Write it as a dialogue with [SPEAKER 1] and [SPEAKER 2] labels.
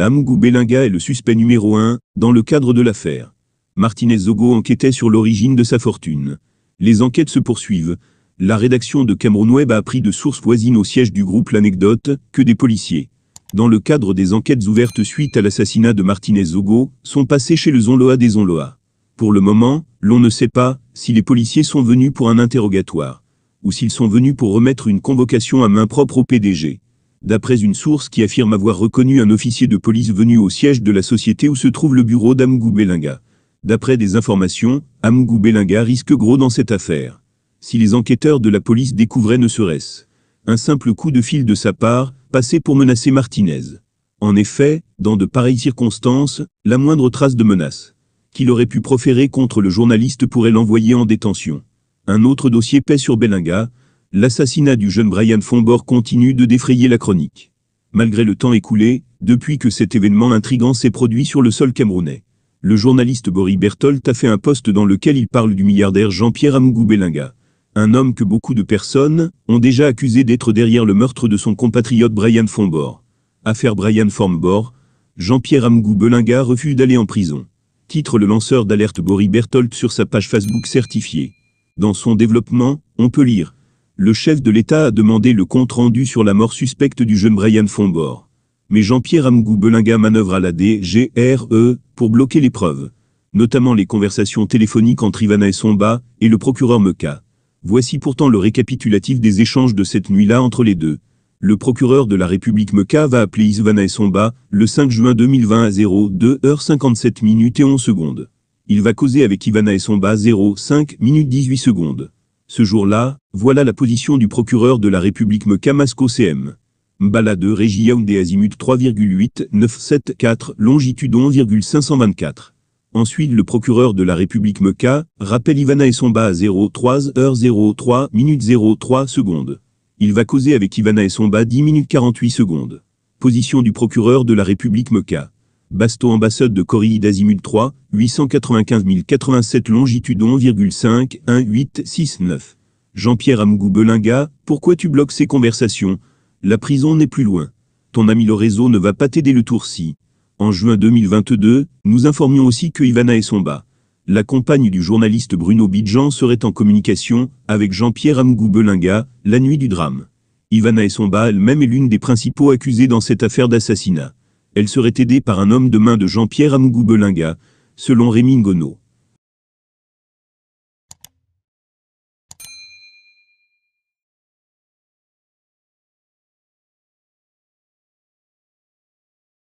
[SPEAKER 1] Amgou Belinga est le suspect numéro 1, dans le cadre de l'affaire. Martinez Zogo enquêtait sur l'origine de sa fortune. Les enquêtes se poursuivent. La rédaction de Cameroun Web a appris de sources voisines au siège du groupe l'anecdote que des policiers, dans le cadre des enquêtes ouvertes suite à l'assassinat de Martinez Zogo, sont passés chez le Zonloa des Zonloa. Pour le moment, l'on ne sait pas si les policiers sont venus pour un interrogatoire, ou s'ils sont venus pour remettre une convocation à main propre au PDG d'après une source qui affirme avoir reconnu un officier de police venu au siège de la société où se trouve le bureau d'Amougou Belinga. D'après des informations, Amougou Belinga risque gros dans cette affaire. Si les enquêteurs de la police découvraient ne serait-ce un simple coup de fil de sa part, passé pour menacer Martinez. En effet, dans de pareilles circonstances, la moindre trace de menace qu'il aurait pu proférer contre le journaliste pourrait l'envoyer en détention. Un autre dossier paie sur Bélinga l'assassinat du jeune Brian Fombor continue de défrayer la chronique. Malgré le temps écoulé, depuis que cet événement intrigant s'est produit sur le sol camerounais, le journaliste Boris Berthold a fait un poste dans lequel il parle du milliardaire Jean-Pierre Amougou Bellinga, un homme que beaucoup de personnes ont déjà accusé d'être derrière le meurtre de son compatriote Brian Fonbor. Affaire Brian Fombor, Jean-Pierre Amougou Bellinga refuse d'aller en prison. Titre le lanceur d'alerte Boris Bertolt sur sa page Facebook certifiée. Dans son développement, on peut lire le chef de l'État a demandé le compte rendu sur la mort suspecte du jeune Brian Fombor. Mais Jean-Pierre Amgou Belinga manœuvre à la DGRE pour bloquer les preuves, notamment les conversations téléphoniques entre Ivana et Somba et le procureur Meka. Voici pourtant le récapitulatif des échanges de cette nuit-là entre les deux. Le procureur de la République Meka va appeler Ivana et Somba le 5 juin 2020 à 02h57 minutes et 11 secondes. Il va causer avec Ivana et Somba 05 minutes 18 secondes. Ce jour-là, voilà la position du procureur de la République Mekamasco CM. Mbala 2 régie des azimut 3,8974, longitude 11,524. Ensuite le procureur de la République Meka, rappelle Ivana Esomba à 03h03 minutes 03 secondes. Il va causer avec Ivana et Esomba 10 minutes 48 secondes. Position du procureur de la République Meka. Basto ambassade de Corée d'Azimut 3, 895 087 longitude 1,5 1869. Jean-Pierre Amgou Belinga, pourquoi tu bloques ces conversations La prison n'est plus loin. Ton ami le réseau ne va pas t'aider le tour-ci. En juin 2022, nous informions aussi que Ivana Essomba, la compagne du journaliste Bruno Bidjan serait en communication avec Jean-Pierre Amgou Belinga la nuit du drame. Ivana Essomba elle-même est l'une des principaux accusés dans cette affaire d'assassinat elle serait aidée par un homme de main de Jean-Pierre Amougou-Belinga, selon Rémy Gonod.